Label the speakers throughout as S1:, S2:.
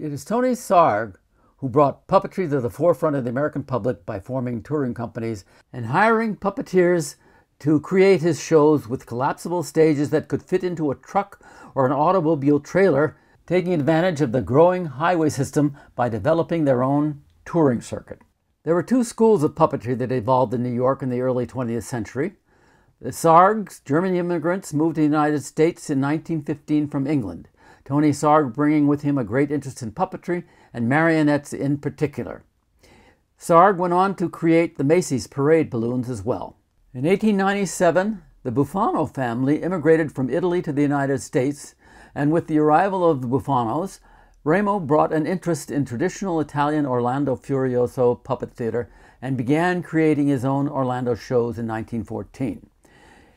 S1: It is Tony Sarg who brought puppetry to the forefront of the American public by forming touring companies and hiring puppeteers to create his shows with collapsible stages that could fit into a truck or an automobile trailer, taking advantage of the growing highway system by developing their own touring circuit. There were two schools of puppetry that evolved in New York in the early 20th century. The Sargs, German immigrants, moved to the United States in 1915 from England. Tony Sarg bringing with him a great interest in puppetry and marionettes in particular. Sarg went on to create the Macy's parade balloons as well. In 1897, the Buffano family immigrated from Italy to the United States, and with the arrival of the Buffanos, Remo brought an interest in traditional Italian Orlando Furioso puppet theater and began creating his own Orlando shows in 1914.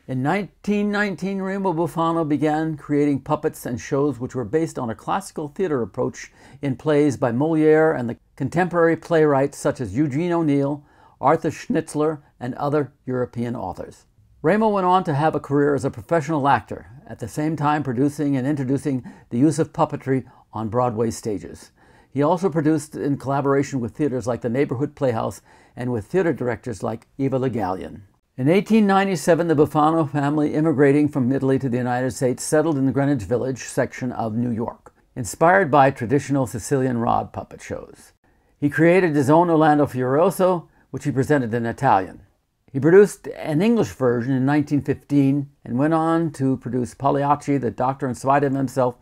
S1: In 1919, Rainbow Buffano began creating puppets and shows which were based on a classical theater approach in plays by Moliere and the contemporary playwrights such as Eugene O'Neill, Arthur Schnitzler, and other European authors. Raymond went on to have a career as a professional actor, at the same time producing and introducing the use of puppetry on Broadway stages. He also produced in collaboration with theaters like the Neighborhood Playhouse and with theater directors like Eva Legallian. In 1897, the Buffano family, immigrating from Italy to the United States, settled in the Greenwich Village section of New York, inspired by traditional Sicilian rod puppet shows. He created his own Orlando Furioso, which he presented in Italian. He produced an English version in 1915 and went on to produce Pagliacci, The Doctor in Spite of Himself,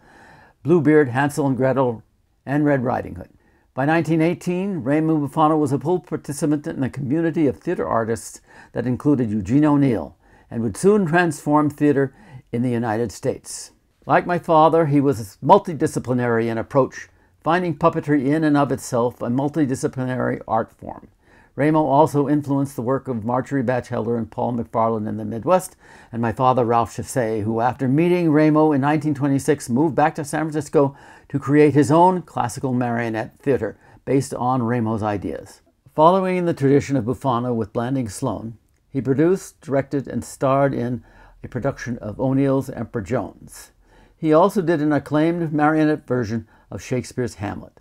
S1: Bluebeard, Hansel and Gretel, and Red Riding Hood. By 1918, Raymond Buffano was a full participant in a community of theater artists that included Eugene O'Neill and would soon transform theater in the United States. Like my father, he was multidisciplinary in approach, finding puppetry in and of itself a multidisciplinary art form. Ramo also influenced the work of Marjorie Batchelder and Paul McFarland in the Midwest, and my father Ralph Chassé, who after meeting Ramo in 1926 moved back to San Francisco to create his own classical marionette theater based on Ramo's ideas. Following the tradition of Bufano with Blanding Sloan, he produced, directed, and starred in a production of O'Neill's Emperor Jones. He also did an acclaimed marionette version of Shakespeare's Hamlet.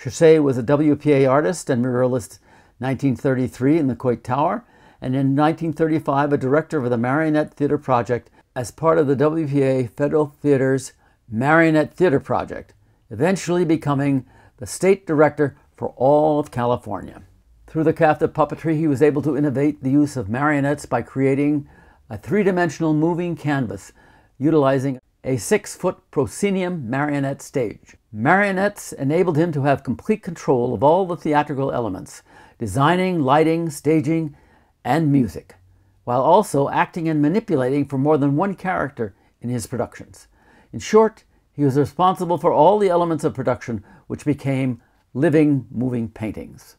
S1: Chassé was a WPA artist and muralist 1933 in the Coit Tower, and in 1935 a director of the Marionette Theatre Project as part of the WPA Federal Theaters Marionette Theatre Project, eventually becoming the state director for all of California. Through the craft of puppetry, he was able to innovate the use of marionettes by creating a three-dimensional moving canvas utilizing a six-foot proscenium marionette stage. Marionettes enabled him to have complete control of all the theatrical elements, designing, lighting, staging, and music, while also acting and manipulating for more than one character in his productions. In short, he was responsible for all the elements of production which became living, moving paintings.